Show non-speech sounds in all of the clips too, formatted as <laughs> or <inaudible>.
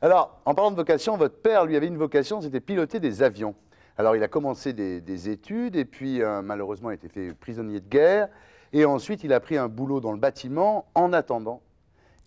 Alors, en parlant de vocation, votre père lui avait une vocation, c'était piloter des avions. Alors, il a commencé des, études et puis, euh, malheureusement, il a été fait prisonnier de guerre. Et ensuite, il a pris un boulot dans le bâtiment en attendant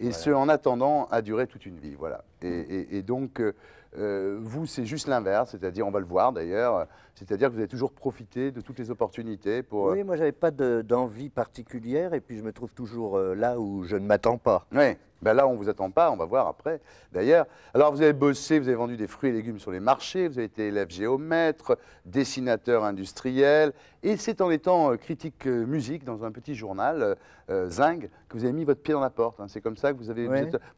et ce en attendant a duré toute une vie. Voilà. Et, donc, euh, euh, vous, c'est juste l'inverse, c'est-à-dire, on va le voir d'ailleurs, c'est-à-dire que vous avez toujours profité de toutes les opportunités pour. Oui, euh, moi, j'avais pas d'envie particulière, et puis je me trouve toujours là où je ne m'attends pas. Oui, ben là, on ne vous attend pas, on va voir après, d'ailleurs. Alors, vous avez bossé, vous avez vendu des fruits et légumes sur les marchés, vous avez été élève géomètre, dessinateur industriel, et c'est en étant critique musique dans un petit journal, Zing, que vous avez mis votre pied dans la porte. Hein. C'est comme ça vous avez,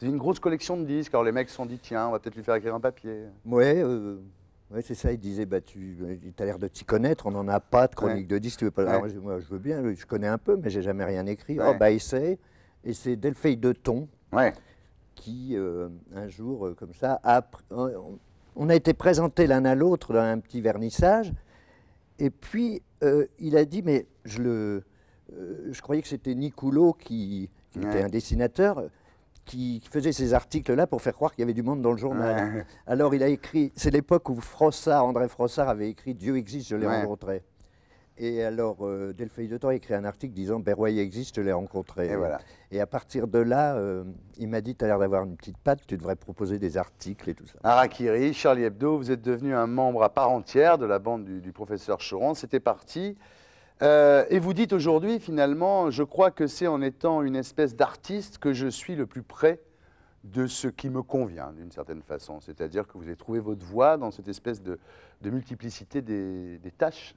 une grosse collection de disques. Alors les mecs se sont dit, tiens, on va peut-être lui faire écrire un papier. Oui, euh, c'est ça. il disait, bah, tu as l'air de t'y connaître, on n'en a pas de chronique de disques. Tu moi, je veux bien, je connais un peu, mais j'ai jamais rien écrit. Oh, bah, essaye. Et c'est Delphine de Thon qui, euh, un jour, euh, comme ça, on a été présentés l'un à l'autre dans un petit vernissage. Et puis, il a dit, mais je, le, je croyais que c'était nicolo qui, était un dessinateur qui, faisait ces articles-là pour faire croire qu'il y avait du monde dans le journal. <laughs> Alors il a écrit, c'est l'époque où Frossard, André Frossard avait écrit Dieu existe, je l'ai rencontré. Et alors, euh, Delphine de Temps a écrit un article disant Berroy existe, je l'ai rencontré. Et, voilà. et à partir de là, euh, il m'a dit Tu as l'air d'avoir une petite patte, tu devrais proposer des articles et tout ça. Arakiri, Charlie Hebdo, vous êtes devenu un membre à part entière de la bande du, du professeur Choron. C'était parti euh, et vous dites aujourd'hui, finalement, je crois que c'est en étant une espèce d'artiste que je suis le plus près de ce qui me convient, d'une certaine façon. C'est-à-dire que vous avez trouvé votre voie dans cette espèce de, multiplicité des, tâches